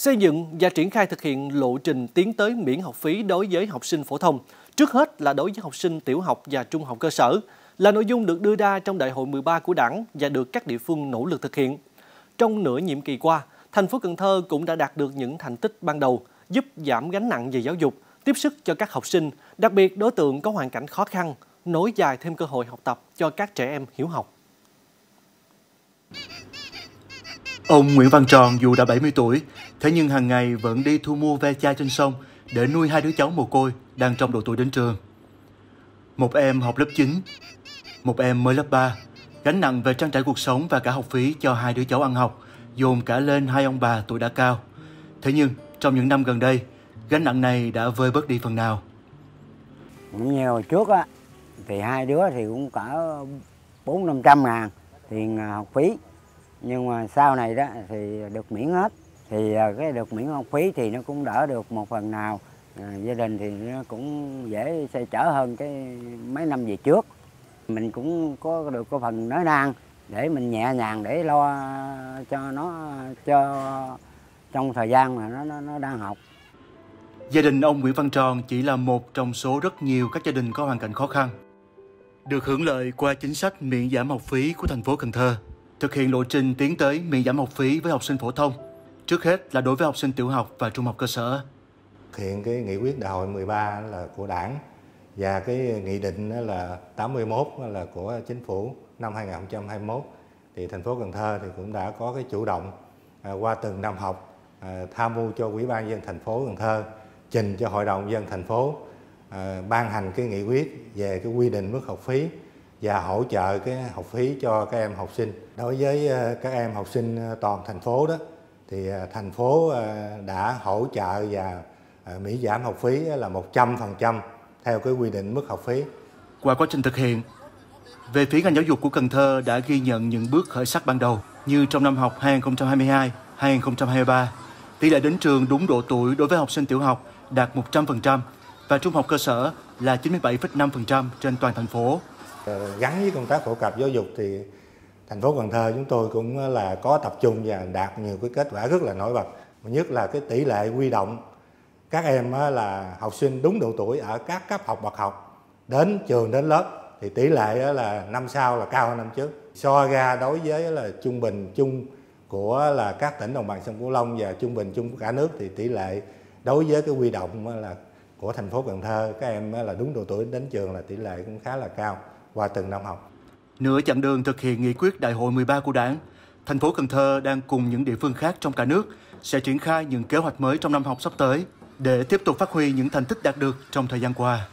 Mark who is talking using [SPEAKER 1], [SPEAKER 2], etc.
[SPEAKER 1] Xây dựng và triển khai thực hiện lộ trình tiến tới miễn học phí đối với học sinh phổ thông, trước hết là đối với học sinh tiểu học và trung học cơ sở, là nội dung được đưa ra trong Đại hội 13 của Đảng và được các địa phương nỗ lực thực hiện. Trong nửa nhiệm kỳ qua, thành phố Cần Thơ cũng đã đạt được những thành tích ban đầu, giúp giảm gánh nặng về giáo dục, tiếp sức cho các học sinh, đặc biệt đối tượng có hoàn cảnh khó khăn, nối dài thêm cơ hội học tập cho các trẻ em hiếu học.
[SPEAKER 2] Ông Nguyễn Văn Tròn dù đã 70 tuổi, thế nhưng hàng ngày vẫn đi thu mua ve chai trên sông để nuôi hai đứa cháu mồ côi đang trong độ tuổi đến trường. Một em học lớp 9, một em mới lớp 3, gánh nặng về trang trải cuộc sống và cả học phí cho hai đứa cháu ăn học, dồn cả lên hai ông bà tuổi đã cao. Thế nhưng, trong những năm gần đây, gánh nặng này đã vơi bớt đi phần nào.
[SPEAKER 3] Nhiều trước á, thì hai đứa thì cũng cả 4-500 ngàn tiền à, học phí nhưng mà sau này đó thì được miễn hết thì à, cái được miễn học phí thì nó cũng đỡ được một phần nào à, gia đình thì nó cũng dễ xây chở hơn cái mấy năm về trước mình cũng có được có phần nói năng để mình nhẹ nhàng để lo cho nó cho trong thời gian mà nó nó, nó đang học
[SPEAKER 2] gia đình ông Nguyễn Văn Tròn chỉ là một trong số rất nhiều các gia đình có hoàn cảnh khó khăn được hưởng lợi qua chính sách miễn giảm học phí của thành phố Cần Thơ thực hiện lộ trình tiến tới miễn giảm học phí với học sinh phổ thông, trước hết là đối với học sinh tiểu học và trung học cơ sở.
[SPEAKER 4] Thực hiện cái nghị quyết đại hội 13 là của Đảng và cái nghị định là 81 là của chính phủ năm 2021 thì thành phố Cần Thơ thì cũng đã có cái chủ động à, qua từng năm học à, tham mưu cho Ủy ban dân thành phố Cần Thơ trình cho Hội đồng dân thành phố à, ban hành cái nghị quyết về cái quy định mức học phí và hỗ trợ cái học phí cho các em học sinh. Đối với ờ, các em học sinh ờ, toàn thành phố đó thì ờ, thành phố đã hỗ trợ và miễn giảm học phí là 100% theo cái quy định mức học phí.
[SPEAKER 2] Qua quá trình thực hiện, về phía ngành giáo dục của Cần Thơ đã ghi nhận những bước khởi sắc ban đầu như trong năm học 2022-2023, tỷ lệ đến trường đúng độ tuổi đối với học sinh tiểu học đạt 100% và trung học cơ sở là 97,5% trên toàn thành phố. Ờ, gắn với công tác phổ cập giáo
[SPEAKER 4] dục thì thành phố Cần Thơ chúng tôi cũng là có tập trung và đạt nhiều cái kết quả rất là nổi bật nhất là cái tỷ lệ quy động các em là học sinh đúng độ tuổi ở các cấp học bậc học đến trường đến lớp thì tỷ lệ là năm sau là cao hơn năm trước so ra đối với là trung bình chung của là các tỉnh đồng bằng sông cửu long và trung bình chung của cả nước thì tỷ lệ đối với cái quy động là của thành phố cần thơ các em là đúng độ tuổi đến trường là tỷ lệ cũng khá là cao qua từng năm học.
[SPEAKER 2] Nửa chặng đường thực hiện nghị quyết Đại hội 13 của Đảng, thành phố Cần Thơ đang cùng những địa phương khác trong cả nước sẽ triển khai những kế hoạch mới trong năm học sắp tới để tiếp tục phát huy những thành tích đạt được trong thời gian qua.